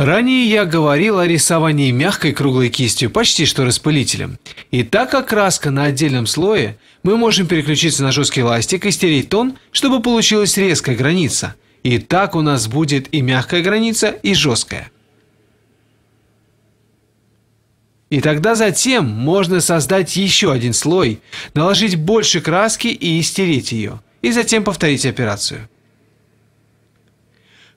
Ранее я говорил о рисовании мягкой круглой кистью, почти что распылителем. И так как краска на отдельном слое, мы можем переключиться на жесткий ластик и стереть тон, чтобы получилась резкая граница. И так у нас будет и мягкая граница, и жесткая. И тогда затем можно создать еще один слой, наложить больше краски и стереть ее, и затем повторить операцию.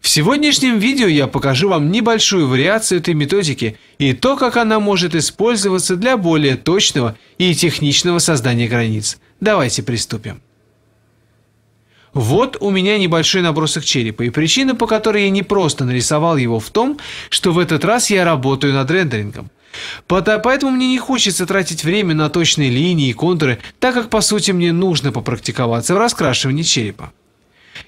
В сегодняшнем видео я покажу вам небольшую вариацию этой методики и то, как она может использоваться для более точного и техничного создания границ. Давайте приступим. Вот у меня небольшой набросок черепа, и причина, по которой я не просто нарисовал его в том, что в этот раз я работаю над рендерингом. Поэтому мне не хочется тратить время на точные линии и контуры, так как по сути мне нужно попрактиковаться в раскрашивании черепа.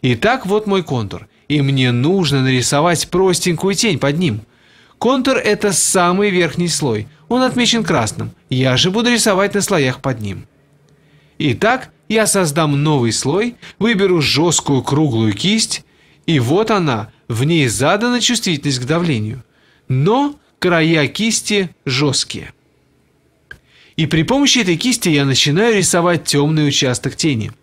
Итак, вот мой контур и мне нужно нарисовать простенькую тень под ним. Контур – это самый верхний слой, он отмечен красным, я же буду рисовать на слоях под ним. Итак, я создам новый слой, выберу жесткую круглую кисть, и вот она, в ней задана чувствительность к давлению. Но края кисти жесткие. И при помощи этой кисти я начинаю рисовать темный участок тени –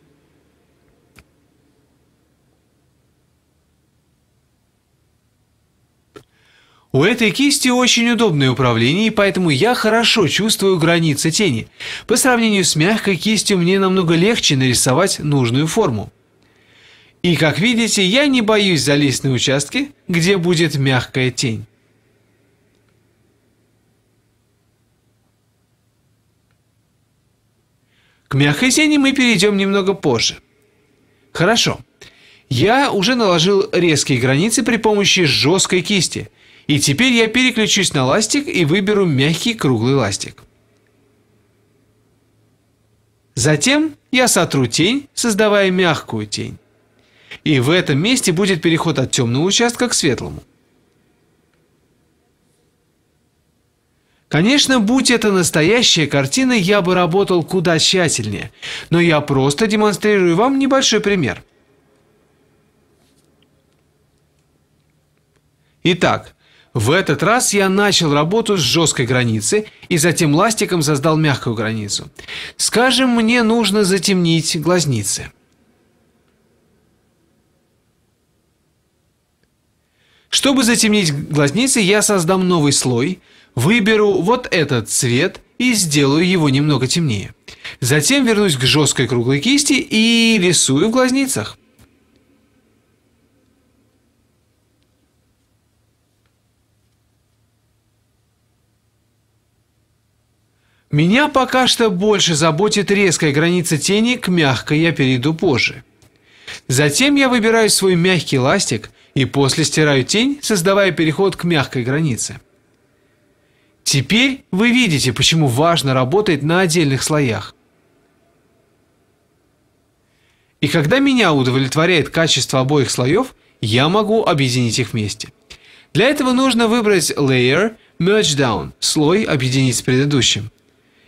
У этой кисти очень удобное управление, и поэтому я хорошо чувствую границы тени. По сравнению с мягкой кистью мне намного легче нарисовать нужную форму. И как видите, я не боюсь залезть на участки, где будет мягкая тень. К мягкой тени мы перейдем немного позже. Хорошо. Я уже наложил резкие границы при помощи жесткой кисти – и теперь я переключусь на ластик и выберу мягкий круглый ластик. Затем я сотру тень, создавая мягкую тень. И в этом месте будет переход от темного участка к светлому. Конечно, будь это настоящая картина, я бы работал куда тщательнее, но я просто демонстрирую вам небольшой пример. Итак, в этот раз я начал работу с жесткой границы и затем ластиком создал мягкую границу. Скажем, мне нужно затемнить глазницы. Чтобы затемнить глазницы, я создам новый слой, выберу вот этот цвет и сделаю его немного темнее. Затем вернусь к жесткой круглой кисти и рисую в глазницах. Меня пока что больше заботит резкая граница тени, к мягкой я перейду позже. Затем я выбираю свой мягкий ластик и после стираю тень, создавая переход к мягкой границе. Теперь вы видите, почему важно работать на отдельных слоях. И когда меня удовлетворяет качество обоих слоев, я могу объединить их вместе. Для этого нужно выбрать Layer, Merge Down, слой объединить с предыдущим.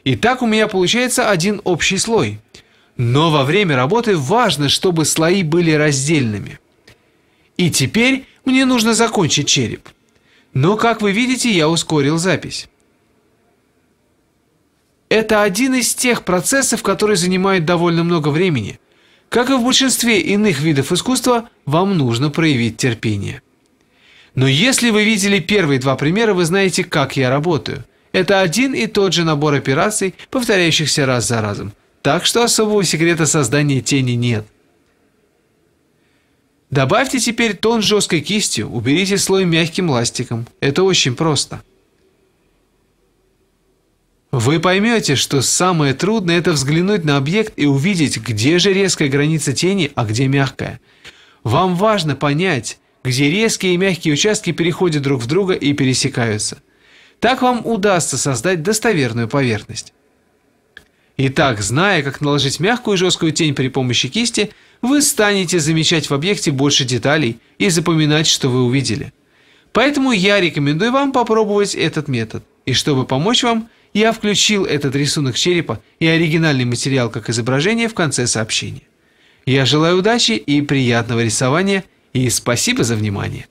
И так у меня получается один общий слой. Но во время работы важно, чтобы слои были раздельными. И теперь мне нужно закончить череп. Но, как вы видите, я ускорил запись. Это один из тех процессов, который занимает довольно много времени. Как и в большинстве иных видов искусства, вам нужно проявить терпение. Но если вы видели первые два примера, вы знаете, как я работаю – это один и тот же набор операций, повторяющихся раз за разом. Так что особого секрета создания тени нет. Добавьте теперь тон жесткой кистью, уберите слой мягким ластиком. Это очень просто. Вы поймете, что самое трудное – это взглянуть на объект и увидеть, где же резкая граница тени, а где мягкая. Вам важно понять, где резкие и мягкие участки переходят друг в друга и пересекаются – так вам удастся создать достоверную поверхность. Итак, зная, как наложить мягкую и жесткую тень при помощи кисти, вы станете замечать в объекте больше деталей и запоминать, что вы увидели. Поэтому я рекомендую вам попробовать этот метод. И чтобы помочь вам, я включил этот рисунок черепа и оригинальный материал как изображение в конце сообщения. Я желаю удачи и приятного рисования, и спасибо за внимание.